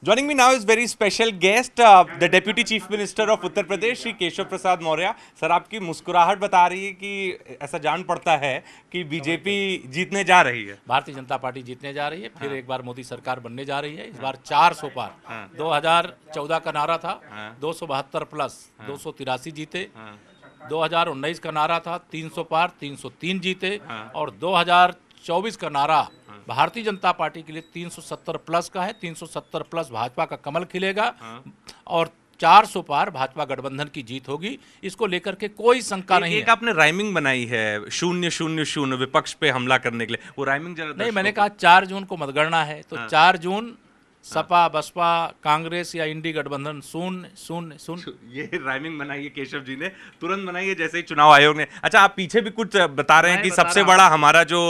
Joining me now is very special guest, uh, the Deputy Chief Minister of Uttar Pradesh, Shri Keshav Prasad Maurya sir आपकी मुस्कुराहट बता रही है कि ऐसा जान पड़ता है कि बीजेपी जीतने जा रही है भारतीय जनता पार्टी जीतने जा रही है फिर हाँ। एक बार मोदी सरकार बनने जा रही है इस हाँ। बार चार सौ पार हाँ। 2014 का नारा था हाँ। दो प्लस हाँ। दो जीते हाँ। 2019 का नारा था 300 पार 303 जीते हाँ। और 2024 का नारा भारतीय जनता पार्टी के लिए 370 प्लस का है 370 प्लस भाजपा का कमल खिलेगा हाँ। और 400 पार भाजपा गठबंधन की जीत होगी इसको लेकर के कोई शंका नहीं एक आपने राइमिंग बनाई है शून्य शून्य शून्य विपक्ष पे हमला करने के लिए वो राइमिंग जरा नहीं मैंने कहा चार जून को मतगणना है तो हाँ। चार जून सपा बसपा कांग्रेस या इंडी गठबंधन सुन सुन सुन ये राइमिंग बनाई है केशव जी ने तुरंत बनाई है जैसे ही चुनाव आयोग ने अच्छा आप पीछे भी कुछ बता रहे हैं कि सबसे बड़ा हमारा जो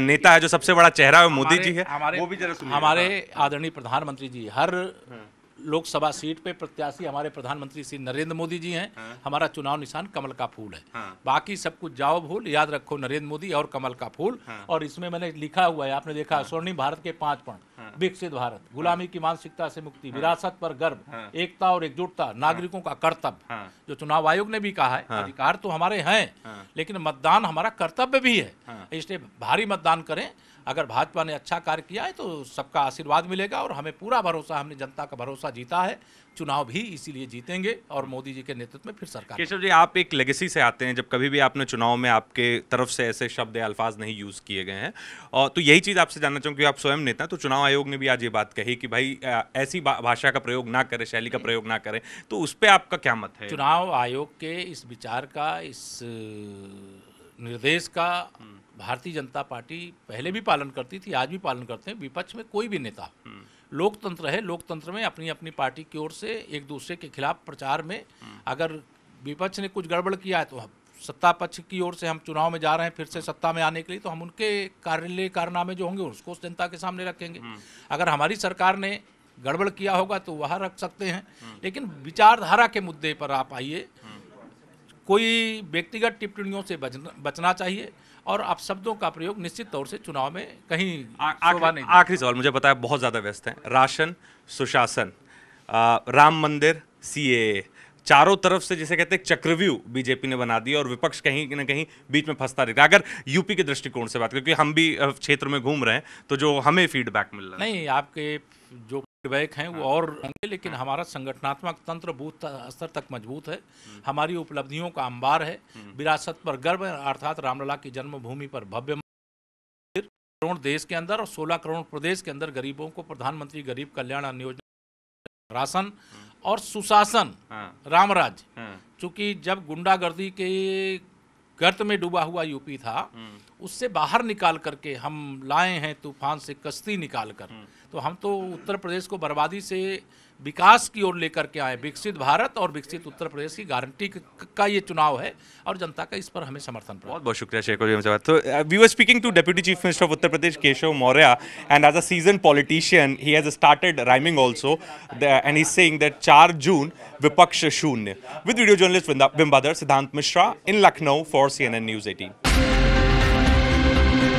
नेता है जो सबसे बड़ा चेहरा है मोदी जी है हमारे वो भी जरा हमारे हाँ। आदरणीय प्रधानमंत्री जी हर हाँ। लोकसभा सीट पे प्रत्याशी हमारे प्रधानमंत्री श्री नरेंद्र मोदी जी हैं हाँ। हमारा चुनाव निशान कमल का फूल है हाँ। बाकी सब कुछ जाओ भूल याद रखो नरेंद्र मोदी और कमल का फूल हाँ। और इसमें मैंने लिखा हुआ है आपने देखा हाँ। स्वर्णिम भारत के पांच पॉइंट हाँ। विकसित भारत हाँ। गुलामी की मानसिकता से मुक्ति हाँ। विरासत पर गर्व एकता और एकजुटता नागरिकों का कर्तव्य जो चुनाव आयोग ने भी कहा है अधिकार तो हमारे हैं लेकिन मतदान हमारा कर्तव्य भी है इसलिए भारी मतदान करें अगर भाजपा ने अच्छा कार्य किया है तो सबका आशीर्वाद मिलेगा और हमें पूरा भरोसा हमने जनता का भरोसा जीता है चुनाव भी इसीलिए जीतेंगे और मोदी जी के नेतृत्व में फिर सरकार केशव जी आप एक लेगेसी से आते हैं जब कभी भी आपने चुनाव में आपके तरफ से ऐसे शब्द अल्फाज नहीं यूज़ किए गए हैं और तो यही चीज़ आपसे जानना चाहूँ आप स्वयं नेता तो चुनाव आयोग ने भी आज ये बात कही कि भाई ऐसी भाषा का प्रयोग ना करें शैली का प्रयोग ना करें तो उस पर आपका क्या मत है चुनाव आयोग के इस विचार का इस निर्देश का हम्म। भारतीय जनता पार्टी पहले भी पालन करती थी आज भी पालन करते हैं विपक्ष में कोई भी नेता हम्म। लोकतंत्र है लोकतंत्र में अपनी अपनी पार्टी की ओर से एक दूसरे के खिलाफ प्रचार में हम्म। अगर विपक्ष ने कुछ गड़बड़ किया है तो हम सत्ता पक्ष की ओर से हम चुनाव में जा रहे हैं फिर से सत्ता में आने के लिए तो हम उनके कार्यालय कारनामे जो होंगे उसको जनता के सामने रखेंगे हम्म। अगर हमारी सरकार ने गड़बड़ किया होगा तो वह रख सकते हैं लेकिन विचारधारा के मुद्दे पर आप आइए कोई व्यक्तिगत टिप्पणियों से बचना बचना चाहिए और आप शब्दों का प्रयोग निश्चित तौर से चुनाव में कहीं आखिरी सवाल मुझे बताया बहुत ज़्यादा व्यस्त हैं राशन सुशासन आ, राम मंदिर सी चारों तरफ से जिसे कहते हैं चक्रव्यूह बीजेपी ने बना दिया और विपक्ष कहीं ना कहीं बीच में फंसता रहेगा अगर यूपी के दृष्टिकोण से बात करें क्योंकि हम भी क्षेत्र में घूम रहे हैं तो जो हमें फीडबैक मिल रहा है नहीं आपके जो फीडबैक हैं वो हाँ। और होंगे लेकिन हाँ। हमारा संगठनात्मक तंत्र बूथ स्तर तक मजबूत है हम्म। हमारी उपलब्धियों का अंबार है हम्म। विरासत पर गर्व अर्थात रामलला की जन्मभूमि पर भव्य करोड़ देश के अंदर और 16 करोड़ प्रदेश के अंदर गरीबों को प्रधानमंत्री गरीब कल्याण अन्न योजना राशन हम्म। और सुशासन हाँ। रामराज चूंकि जब गुंडागर्दी के गर्त में डूबा हुआ यूपी था उससे बाहर निकाल करके हम लाए हैं तूफान से कश्ती निकाल कर हम्म। तो हम तो उत्तर प्रदेश को बर्बादी से विकास की ओर लेकर के आए विकसित भारत और विकसित उत्तर प्रदेश की गारंटी का ये चुनाव है और जनता का इस पर हमें समर्थन बहुत बहुत शुक्रिया शेखर जी तो we were speaking to deputy chief minister of Uttar Pradesh Keshav Maurya and as a season politician he has started rhyming also and he saying that चार जून विपक्ष शून्य with video journalist Bimbadhar Siddhant Mishra in Lucknow for C news eighteen thank you